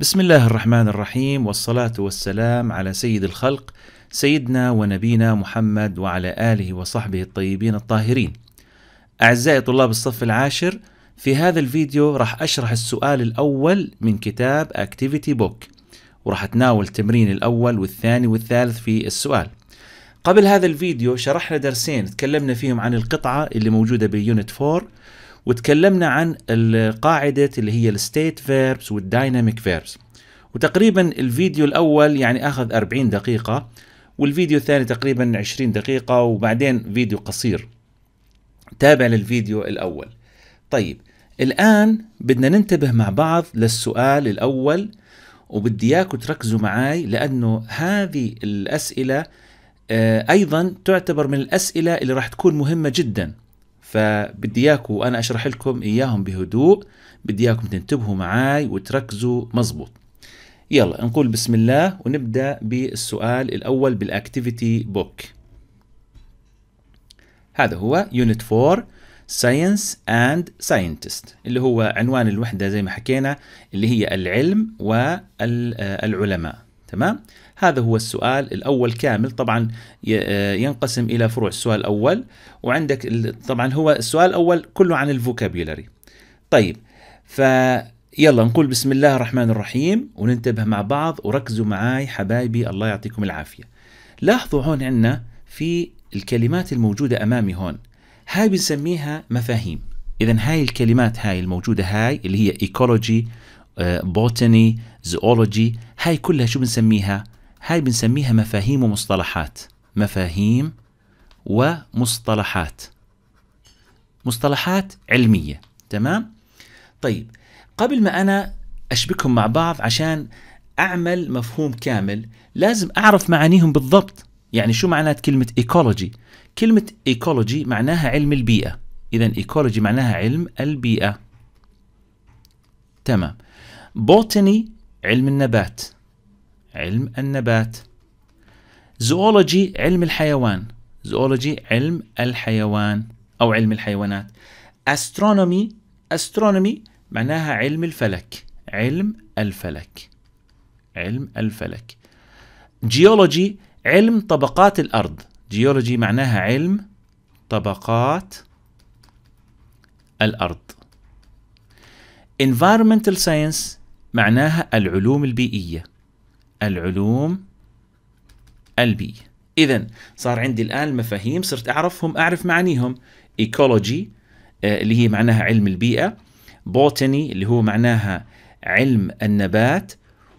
بسم الله الرحمن الرحيم والصلاة والسلام على سيد الخلق سيدنا ونبينا محمد وعلى آله وصحبه الطيبين الطاهرين. أعزائي طلاب الصف العاشر في هذا الفيديو راح أشرح السؤال الأول من كتاب Activity Book وراح أتناول التمرين الأول والثاني والثالث في السؤال. قبل هذا الفيديو شرحنا درسين تكلمنا فيهم عن القطعة اللي موجودة باليونت 4 وتكلمنا عن القاعدة اللي هي الستيت فيربس والدايناميك فيربس وتقريبا الفيديو الأول يعني أخذ 40 دقيقة والفيديو الثاني تقريبا 20 دقيقة وبعدين فيديو قصير تابع للفيديو الأول طيب الآن بدنا ننتبه مع بعض للسؤال الأول وبدي إياكم تركزوا معي لأنه هذه الأسئلة آه، أيضا تعتبر من الأسئلة اللي راح تكون مهمة جداً فبدي اياكم انا اشرح لكم اياهم بهدوء بدي اياكم تنتبهوا معاي وتركزوا مزبوط يلا نقول بسم الله ونبدا بالسؤال الاول بالاكتيفيتي بوك هذا هو يونت 4 ساينس اند ساينتست اللي هو عنوان الوحده زي ما حكينا اللي هي العلم والعلماء تمام هذا هو السؤال الأول كامل طبعا آه، ينقسم إلى فروع السؤال الأول وعندك طبعا هو السؤال الأول كله عن الفوكابيولاري طيب ف يلا نقول بسم الله الرحمن الرحيم وننتبه مع بعض وركزوا معاي حبايبي الله يعطيكم العافية لاحظوا هون عندنا في الكلمات الموجودة أمامي هون هاي بنسميها مفاهيم إذا هاي الكلمات هاي الموجودة هاي اللي هي إيكولوجي بوتاني زوولوجي هاي كلها شو بنسميها هاي بنسميها مفاهيم ومصطلحات مفاهيم ومصطلحات مصطلحات علمية تمام طيب قبل ما أنا أشبكهم مع بعض عشان أعمل مفهوم كامل لازم أعرف معانيهم بالضبط يعني شو معنات كلمة إيكولوجي كلمة إيكولوجي معناها علم البيئة إذا إيكولوجي معناها علم البيئة تمام بوتني علم النبات علم النبات زوولوجي علم الحيوان زوولوجي علم الحيوان أو علم الحيوانات أسترونومي أسترونومي معناها علم الفلك علم الفلك علم الفلك جيولوجي علم طبقات الأرض جيولوجي معناها علم طبقات الأرض environmental science معناها العلوم البيئية العلوم البيئية إذا صار عندي الآن المفاهيم صرت أعرفهم أعرف معانيهم إيكولوجي آه، اللي هي معناها علم البيئة بوتني اللي هو معناها علم النبات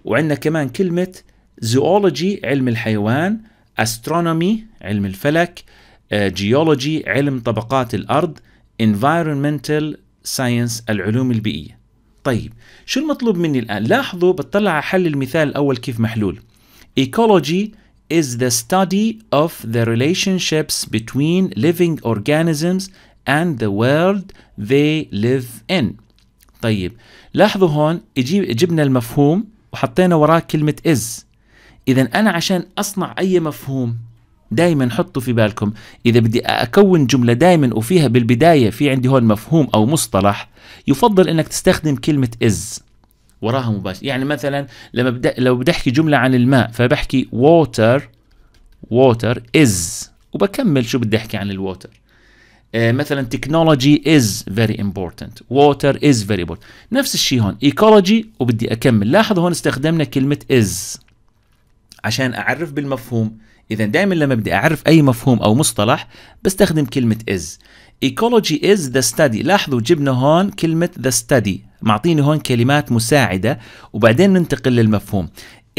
وعندنا كمان كلمة زوولوجي علم الحيوان أسترونومي علم الفلك آه، جيولوجي علم طبقات الأرض environmental science العلوم البيئية طيب شو المطلوب مني الآن؟ لاحظوا بتطلع على حل المثال الأول كيف محلول Ecology is the study of the relationships between living organisms and the world they live in طيب لاحظوا هون يجيب جبنا المفهوم وحطينا وراه كلمة is إذا أنا عشان أصنع أي مفهوم دائما حطوا في بالكم إذا بدي أكون جملة دائما وفيها بالبداية في عندي هون مفهوم أو مصطلح يفضل أنك تستخدم كلمة إز وراها مباشر يعني مثلا لما بدا لو بدي أحكي جملة عن الماء فبحكي water water is وبكمل شو بدي أحكي عن الووتر آه مثلا technology is very important water is very important نفس الشيء هون ecology وبدي أكمل لاحظوا هون استخدمنا كلمة is عشان أعرف بالمفهوم اذا دائما لما بدي اعرف اي مفهوم او مصطلح بستخدم كلمه از ايكولوجي از ذا ستادي، لاحظوا جبنا هون كلمه ذا ستادي، معطيني هون كلمات مساعده وبعدين ننتقل للمفهوم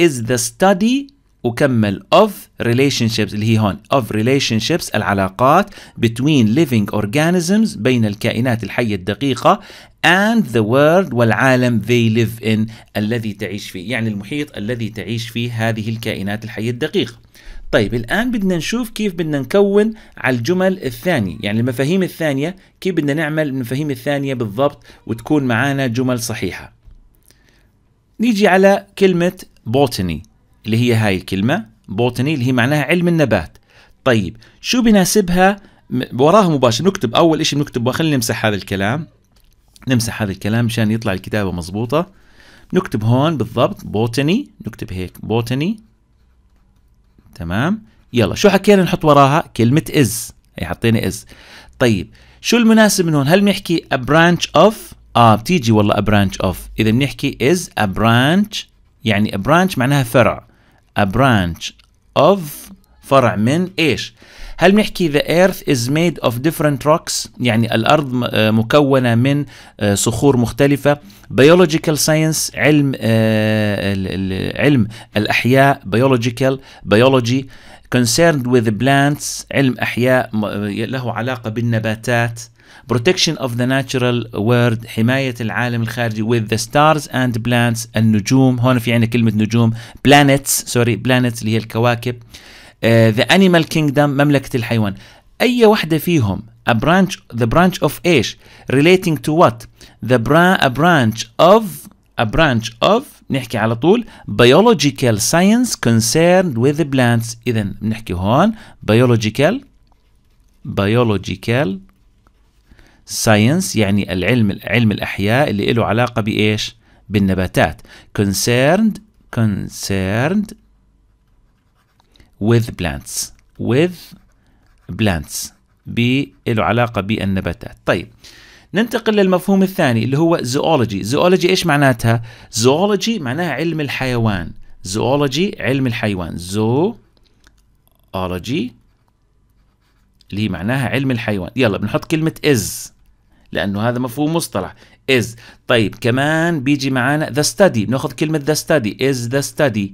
از ذا ستادي وكمل of relationships اللي هي هون of relationships العلاقات between living organisms بين الكائنات الحية الدقيقة and the world والعالم they live in الذي تعيش فيه يعني المحيط الذي تعيش فيه هذه الكائنات الحية الدقيقة طيب الآن بدنا نشوف كيف بدنا نكون على الجمل الثانية يعني المفاهيم الثانية كيف بدنا نعمل المفاهيم الثانية بالضبط وتكون معانا جمل صحيحة نيجي على كلمة بوتني اللي هي هاي الكلمة بوتني اللي هي معناها علم النبات طيب شو بناسبها وراها مباشرة نكتب أول إشي نكتب خلينا نمسح هذا الكلام نمسح هذا الكلام مشان يطلع الكتابة مضبوطة نكتب هون بالضبط بوتني نكتب هيك بوتني تمام يلا شو حكينا نحط وراها كلمة is هي إيه، حطينا is طيب شو المناسب من هون هل بنحكي a branch of اه بتيجي والله a branch of اذا بنحكي is a branch يعني a branch معناها فرع a branch of فرع من ايش هل بنحكي the earth is made of different rocks يعني الارض مكونه من صخور مختلفه biological science علم علم الاحياء biological biology concerned with plants علم احياء له علاقه بالنباتات protection of the natural world حماية العالم الخارجي with the stars and plants النجوم هون في عندنا كلمة نجوم planets sorry planets اللي هي الكواكب ذا انيمال كينجدم مملكه الحيوان اي واحده فيهم a branch the branch of ايش relating to what the bra a branch of a branch of نحكي على طول biological science concerned with the plants اذا بنحكي هون biological biological science يعني العلم علم الاحياء اللي له علاقه بايش بالنباتات concerned concerned with plants with plants له علاقة بالنباتات طيب ننتقل للمفهوم الثاني اللي هو زوولوجي زوولوجي ايش معناتها زوولوجي معناها علم الحيوان زوولوجي علم الحيوان اولوجي اللي معناها علم الحيوان يلا بنحط كلمة is لأنه هذا مفهوم مصطلح is طيب كمان بيجي معانا the study بناخذ كلمة the study is the study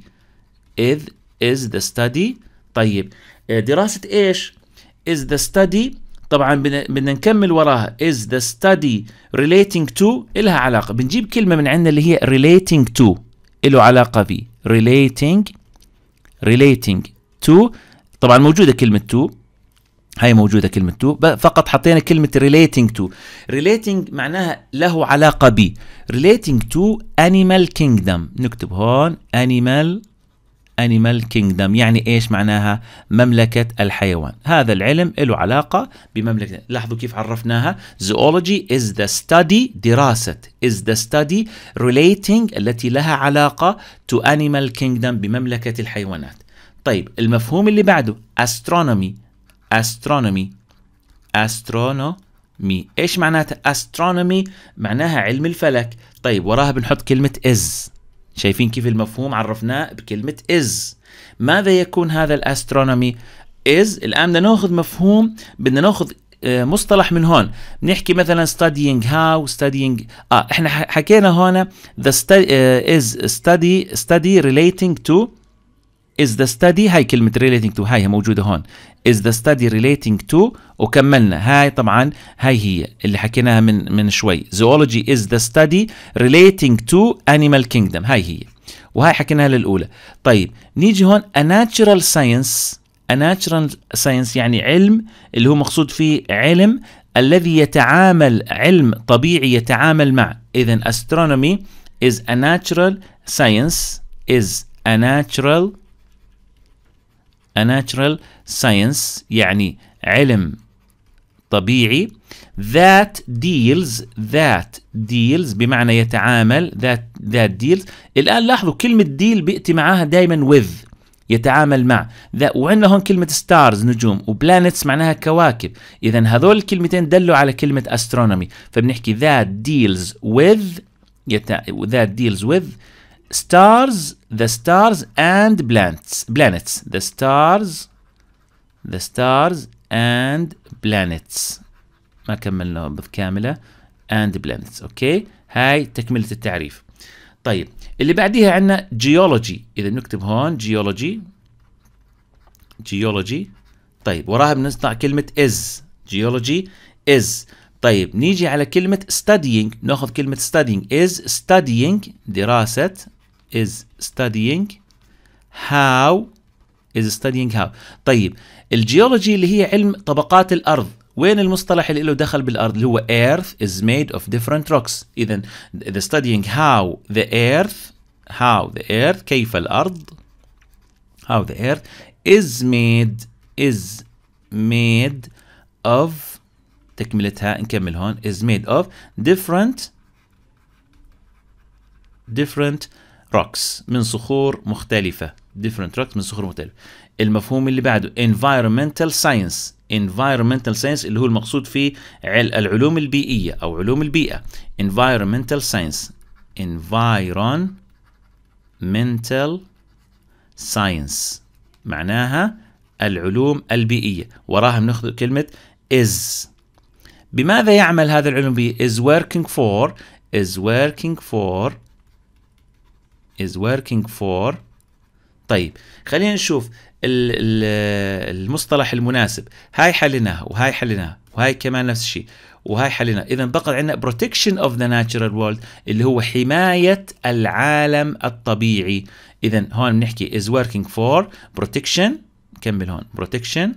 is is the study طيب آه، دراسة ايش is the study طبعا بدنا نكمل وراها is the study relating to إلها علاقة بنجيب كلمة من عندنا اللي هي relating to له علاقة في relating relating to طبعا موجودة كلمة to هاي موجودة كلمة to فقط حطينا كلمة relating to relating معناها له علاقة بي relating to animal kingdom نكتب هون animal kingdom Animal Kingdom يعني إيش معناها مملكة الحيوان هذا العلم له علاقة بمملكة لاحظوا كيف عرفناها Zoology is the study دراسة is the study relating التي لها علاقة to Animal Kingdom بمملكة الحيوانات طيب المفهوم اللي بعده Astronomy Astronomy Astronomy إيش معناتها Astronomy معناها علم الفلك طيب وراها بنحط كلمة is شايفين كيف المفهوم عرفناه بكلمة is ماذا يكون هذا الاسترونومي is الآن بدنا ناخذ مفهوم بدنا ناخذ آه، مصطلح من هون بنحكي مثلا studying how studying اه احنا حكينا هون the study, uh, آه، is study study relating to is the study هاي كلمة relating to هاي موجودة هون is the study relating to وكملنا هاي طبعا هاي هي اللي حكيناها من من شوي zoology is the study relating to animal kingdom هاي هي وهاي حكيناها للأولى طيب نيجي هون a natural science a natural science يعني علم اللي هو مقصود فيه علم الذي يتعامل علم طبيعي يتعامل مع إذا astronomy is a natural science is a natural science A natural science يعني علم طبيعي that deals that deals بمعنى يتعامل that that deals الآن لاحظوا كلمة deal بيأتي معاها دائما with يتعامل مع وعندنا هون كلمة ستارز نجوم وبلانتس معناها كواكب إذا هذول الكلمتين دلوا على كلمة astronomy فبنحكي ذات ديلز with ذات ديلز with stars the stars and planets planets the stars the stars and planets ما كملنا بكامله and planets اوكي هاي تكمله التعريف طيب اللي بعديها عندنا geology اذا بنكتب هون geology geology طيب وراها بنصنع كلمه is geology is طيب نيجي على كلمة studying ناخذ كلمة studying is studying دراسة is studying how is studying how طيب الجيولوجي اللي هي علم طبقات الارض وين المصطلح اللي له دخل بالارض اللي هو earth is made of different rocks اذا the studying how the earth how the earth كيف الارض how the earth is made is made of تكملتها نكمل هون is made of different different rocks من صخور مختلفة different rocks من صخور مختلفة المفهوم اللي بعده environmental science environmental science اللي هو المقصود فيه العلوم البيئية أو علوم البيئة environmental science environmental science معناها العلوم البيئية وراها بناخذ كلمة is بماذا يعمل هذا العلم البيئي is working for is working for is working for طيب خلينا نشوف المصطلح المناسب هاي حليناها وهاي حليناها وهاي كمان نفس الشيء وهاي حليناها اذا بقى عندنا protection of the natural world اللي هو حمايه العالم الطبيعي اذا هون بنحكي is working for protection نكمل هون protection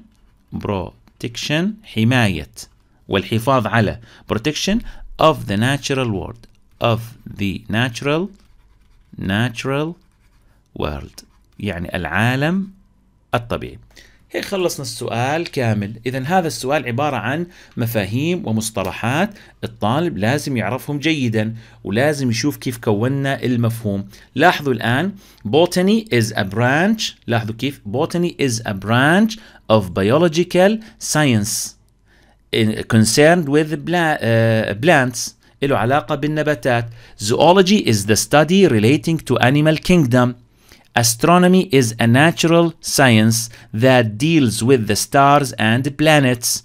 protection حمايه والحفاظ على protection of the natural world of the natural world natural world يعني العالم الطبيعي هيك خلصنا السؤال كامل إذا هذا السؤال عبارة عن مفاهيم ومصطلحات الطالب لازم يعرفهم جيدا ولازم يشوف كيف كونا المفهوم لاحظوا الآن botany is a branch لاحظوا كيف botany is a branch of biological science concerned with آه، plants له علاقة بالنباتات Zoology is the study relating to animal kingdom Astronomy is a natural science that deals with the stars and planets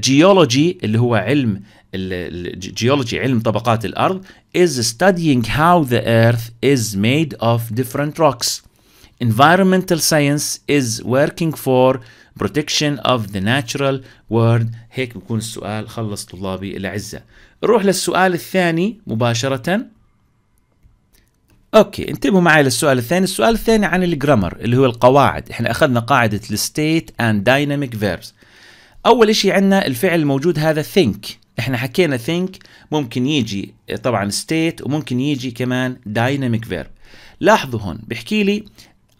Geology اللي هو علم الجيولوجي علم طبقات الأرض is studying how the earth is made of different rocks Environmental science is working for protection of the natural world هيك بكون السؤال خلص طلابي الأعزاء نروح للسؤال الثاني مباشرةً اوكي انتبهوا معي للسؤال الثاني، السؤال الثاني عن الجرامر اللي هو القواعد، احنا اخذنا قاعدة الستيت اند دايناميك verbs أول شيء عندنا الفعل الموجود هذا think، احنا حكينا think ممكن يجي طبعا state وممكن يجي كمان dynamic verb. لاحظوا هون بحكي لي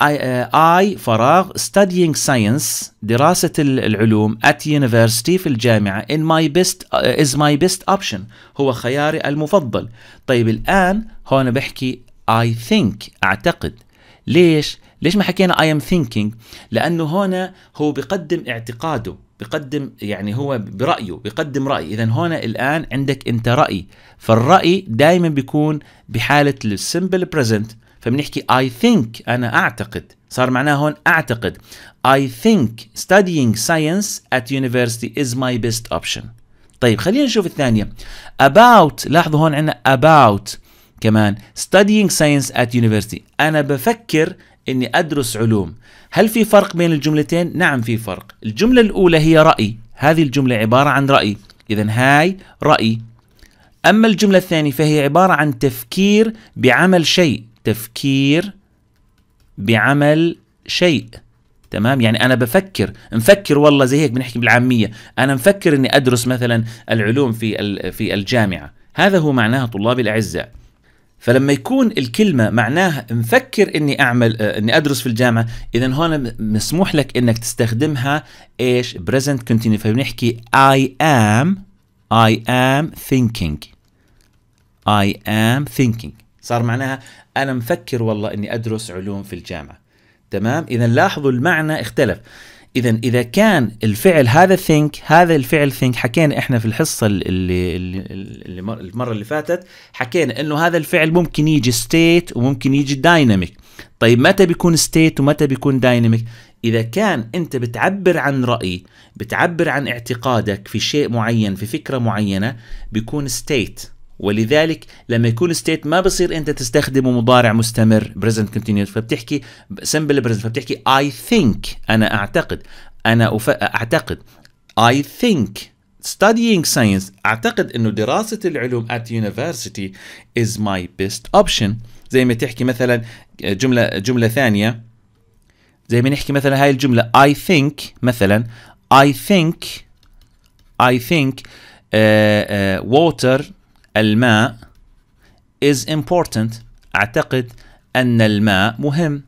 اي uh, فراغ studying science دراسة العلوم at university في الجامعة in my best uh, is my best option هو خياري المفضل طيب الآن هون بحكي I think أعتقد ليش؟ ليش ما حكينا I am thinking؟ لأنه هون هو بقدم اعتقاده بقدم يعني هو برأيه بقدم رأي إذا هون الآن عندك أنت رأي فالرأي دائما بيكون بحالة السمبل present فبنحكي I think أنا أعتقد صار معناها هون أعتقد I think studying science at university is my best option طيب خلينا نشوف الثانية about لاحظوا هون عندنا about كمان studying science at university أنا بفكر إني أدرس علوم هل في فرق بين الجملتين؟ نعم في فرق الجملة الأولى هي رأي هذه الجملة عبارة عن رأي إذا هاي رأي أما الجملة الثانية فهي عبارة عن تفكير بعمل شيء تفكير بعمل شيء تمام يعني انا بفكر مفكر والله زي هيك بنحكي بالعاميه انا مفكر اني ادرس مثلا العلوم في في الجامعه هذا هو معناها طلابي الاعزاء فلما يكون الكلمة معناها مفكر اني اعمل آه، اني ادرس في الجامعة، اذا هون مسموح لك انك تستخدمها ايش؟ present continuous فبنحكي I am I am thinking I am thinking صار معناها انا مفكر والله اني ادرس علوم في الجامعه تمام اذا لاحظوا المعنى اختلف اذا اذا كان الفعل هذا ثينك هذا الفعل ثينك حكينا احنا في الحصه اللي, اللي, اللي المره اللي فاتت حكينا انه هذا الفعل ممكن يجي ستيت وممكن يجي دايناميك طيب متى بيكون ستيت ومتى بيكون دايناميك اذا كان انت بتعبر عن راي بتعبر عن اعتقادك في شيء معين في فكره معينه بيكون ستيت ولذلك لما يكون ستيت ما بصير انت تستخدمه مضارع مستمر بريزنت كونتينيوس فبتحكي سمبل بريزنت فبتحكي اي ثينك انا اعتقد انا أف... اعتقد اي ثينك studying science اعتقد انه دراسه العلوم at university is my best option زي ما تحكي مثلا جمله جمله ثانيه زي ما نحكي مثلا هاي الجمله اي ثينك مثلا اي ثينك اي ثينك ووتر الماء is important أعتقد أن الماء مهم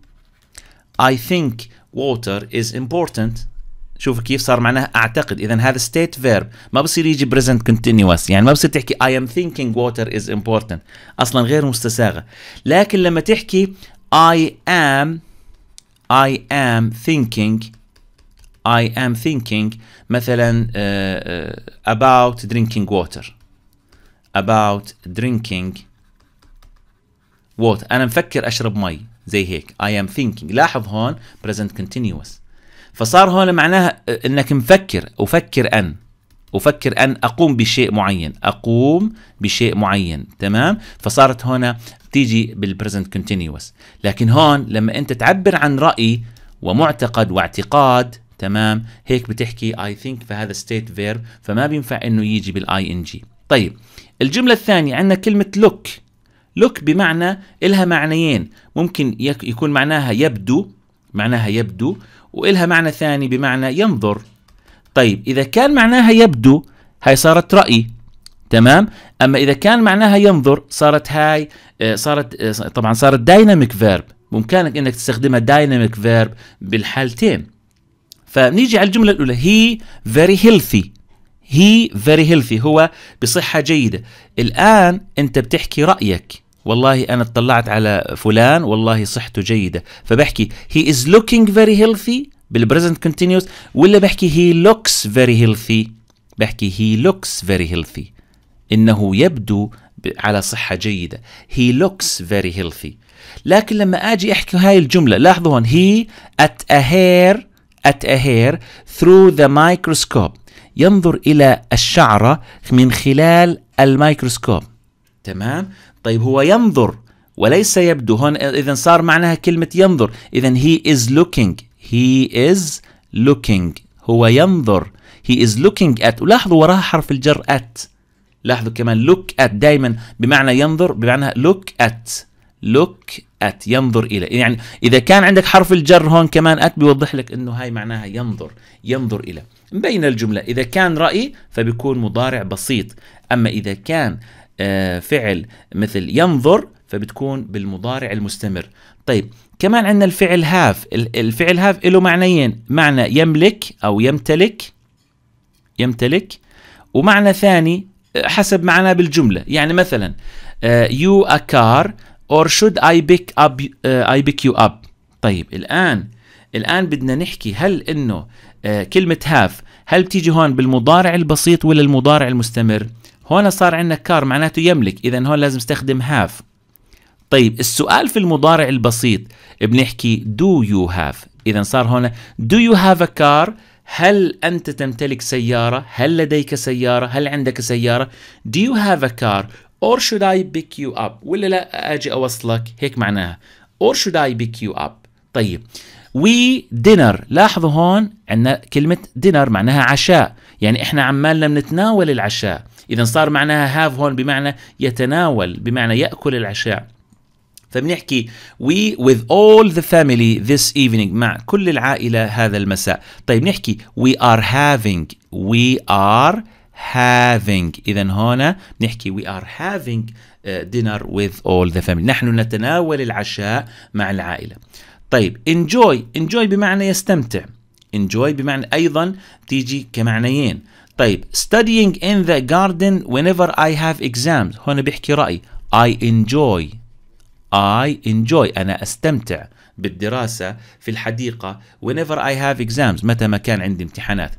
I think water is important شوف كيف صار معناها اعتقد اذا هذا state verb ما بصير يجي present continuous يعني ما بصير تحكي I am thinking water is important اصلا غير مستساغه لكن لما تحكي I am I am thinking I am thinking مثلا uh, about drinking water about drinking water أنا مفكر أشرب مي زي هيك I am thinking لاحظ هون present continuous فصار هون معناها انك مفكر افكر ان افكر ان اقوم بشيء معين اقوم بشيء معين تمام فصارت هنا تيجي بالبريزنت كونتينيوس لكن هون لما انت تعبر عن راي ومعتقد واعتقاد تمام هيك بتحكي اي ثينك فهذا ستيت فيرب فما بينفع انه يجي بالاي ان جي طيب الجمله الثانيه عندنا كلمه لوك لوك بمعنى إلها معنيين ممكن يكون معناها يبدو معناها يبدو وإلها معنى ثاني بمعنى ينظر طيب إذا كان معناها يبدو هاي صارت رأي تمام أما إذا كان معناها ينظر صارت هاي آه، صارت آه، طبعا صارت دايناميك فيرب بإمكانك إنك تستخدمها دايناميك فيرب بالحالتين فنيجي على الجمله الاولى هي فيري هيلثي هي فيري هيلثي هو بصحه جيده الان انت بتحكي رايك والله انا اطلعت على فلان والله صحته جيده فبحكي هي از لوكينج فيري هيلثي بالبريزنت كونتينيوس ولا بحكي هي لوكس فيري هيلثي بحكي هي لوكس فيري هيلثي انه يبدو على صحه جيده هي لوكس فيري هيلثي لكن لما اجي احكي هاي الجمله لاحظوا هون هي ات a hair at a hair through the microscope ينظر إلى الشعرة من خلال الميكروسكوب تمام طيب هو ينظر وليس يبدو هون إذا صار معناها كلمة ينظر إذا he is looking he is looking هو ينظر he is looking at ولاحظوا وراها حرف الجر at لاحظوا كمان look at دائما بمعنى ينظر بمعنى look at لوك ات ينظر الى يعني اذا كان عندك حرف الجر هون كمان ات بيوضح لك انه هاي معناها ينظر ينظر الى مبين الجمله اذا كان راي فبيكون مضارع بسيط اما اذا كان آه، فعل مثل ينظر فبتكون بالمضارع المستمر طيب كمان عندنا الفعل هاف الفعل هاف له معنيين معنى يملك او يمتلك يمتلك ومعنى ثاني آه، حسب معناه بالجمله يعني مثلا يو ا كار or should I pick up uh, I pick you up طيب الآن الآن بدنا نحكي هل إنه uh, كلمة هاف هل بتيجي هون بالمضارع البسيط ولا المضارع المستمر هون صار عندنا كار معناته يملك إذا هون لازم استخدم هاف طيب السؤال في المضارع البسيط بنحكي do you have إذا صار هون do you have a car هل أنت تمتلك سيارة؟ هل لديك سيارة؟ هل عندك سيارة؟ Do you have a car؟ or should I pick you up ولا لا اجي اوصلك هيك معناها or should I pick you up طيب we dinner لاحظوا هون عندنا كلمة dinner معناها عشاء يعني احنا عمالنا بنتناول العشاء اذا صار معناها have هون بمعنى يتناول بمعنى يأكل العشاء فبنحكي we with all the family this evening مع كل العائلة هذا المساء طيب نحكي we are having we are having إذا هنا نحكي we are having dinner with all the family نحن نتناول العشاء مع العائلة طيب enjoy enjoy بمعنى يستمتع enjoy بمعنى أيضا تيجي كمعنيين طيب studying in the garden whenever I have exams هنا بيحكي رأي I enjoy I enjoy أنا أستمتع بالدراسة في الحديقة whenever I have exams متى ما كان عندي امتحانات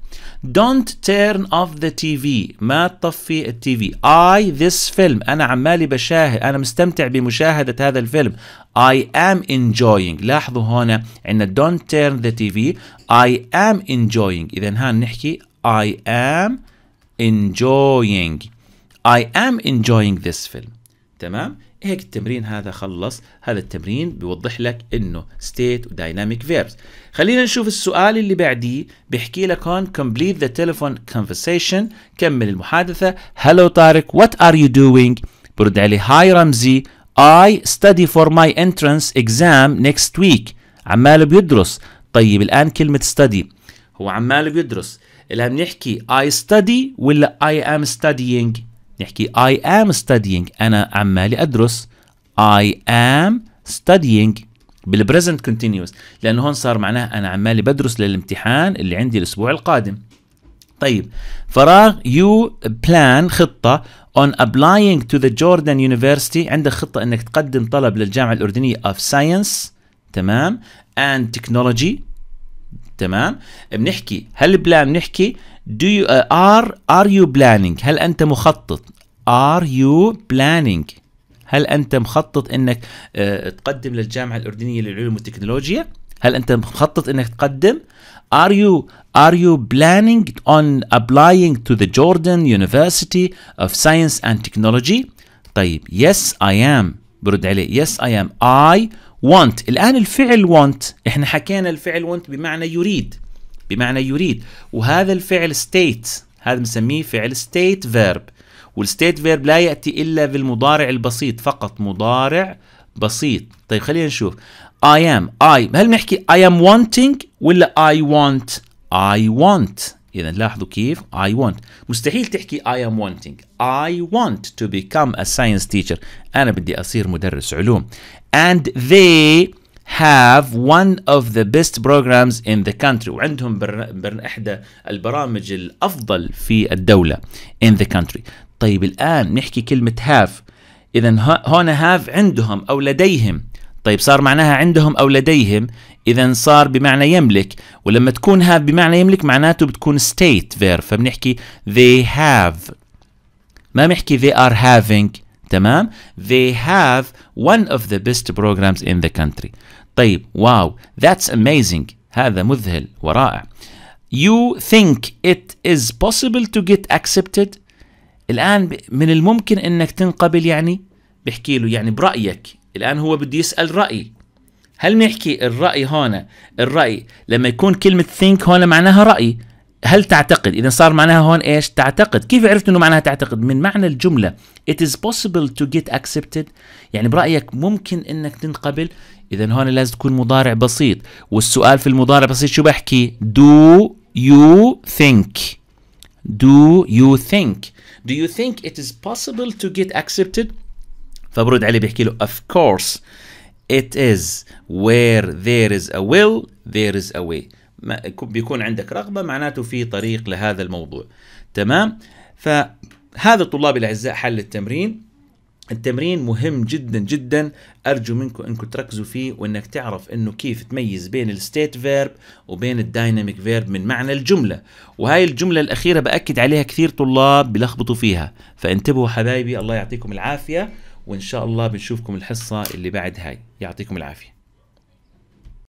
don't turn off the TV ما تطفي التي في I this film أنا عمالي بشاهد أنا مستمتع بمشاهدة هذا الفيلم I am enjoying لاحظوا هنا عندنا don't turn the TV I am enjoying إذا هان نحكي I am enjoying I am enjoying this film تمام هيك التمرين هذا خلص هذا التمرين بيوضح لك انه state dynamic verbs خلينا نشوف السؤال اللي بعديه بيحكي لك هون complete the telephone conversation كمل المحادثة hello طارق what are you doing برد عليه hi رمزي I study for my entrance exam next week عماله بيدرس طيب الآن كلمة study هو عماله بيدرس الآن بنحكي I study ولا I am studying نحكي I am studying أنا عمالي أدرس I am studying بالبريزنت كونتينيوس لأنه هون صار معناه أنا عمالي بدرس للامتحان اللي عندي الأسبوع القادم طيب فراغ you plan خطة on applying to the Jordan University عندك خطة أنك تقدم طلب للجامعة الأردنية of Science تمام and Technology تمام بنحكي هل بلان بنحكي do you, uh, are are you planning هل أنت مخطط are you planning هل أنت مخطط أنك uh, تقدم للجامعة الأردنية للعلوم والتكنولوجيا هل أنت مخطط أنك تقدم are you are you planning on applying to the Jordan University of Science and Technology طيب yes I am برد عليه yes I am I want الآن الفعل want احنا حكينا الفعل want بمعنى يريد بمعنى يريد وهذا الفعل state هذا بنسميه فعل state verb والستيت فيرب لا يأتي إلا بالمضارع البسيط فقط مضارع بسيط طيب خلينا نشوف I am I هل نحكي I am wanting ولا I want I want إذا لاحظوا كيف I want مستحيل تحكي I am wanting I want to become a science teacher أنا بدي أصير مدرس علوم and they have one of the best programs in the country وعندهم احدى البرامج الافضل في الدوله in the country طيب الان نحكي كلمه have اذا هون have عندهم او لديهم طيب صار معناها عندهم او لديهم اذا صار بمعنى يملك ولما تكون have بمعنى يملك معناته بتكون state verb فبنحكي they have ما بنحكي they are having تمام they have one of the best programs in the country طيب واو ذاتس اميزنج هذا مذهل ورائع يو ثينك ات از بوسيبل تو جيت اكسبتد الآن من الممكن أنك تنقبل يعني بحكي له يعني برأيك الآن هو بده يسأل رأي هل نحكي الرأي هون الرأي لما يكون كلمة ثينك هون معناها رأي هل تعتقد اذا صار معناها هون ايش تعتقد كيف عرفت انه معناها تعتقد من معنى الجمله it is possible to get accepted يعني برايك ممكن انك تنقبل اذا هون لازم تكون مضارع بسيط والسؤال في المضارع بسيط شو بحكي do you think do you think do you think it is possible to get accepted فبرد عليه بيحكي له of course it is where there is a will there is a way بيكون عندك رغبه معناته في طريق لهذا الموضوع تمام فهذا الطلاب الاعزاء حل التمرين التمرين مهم جدا جدا ارجو منكم انكم تركزوا فيه وانك تعرف انه كيف تميز بين الستيت فيرب وبين الدايناميك فيرب من معنى الجمله وهاي الجمله الاخيره باكد عليها كثير طلاب بلخبطوا فيها فانتبهوا حبايبي الله يعطيكم العافيه وان شاء الله بنشوفكم الحصه اللي بعد هاي يعطيكم العافيه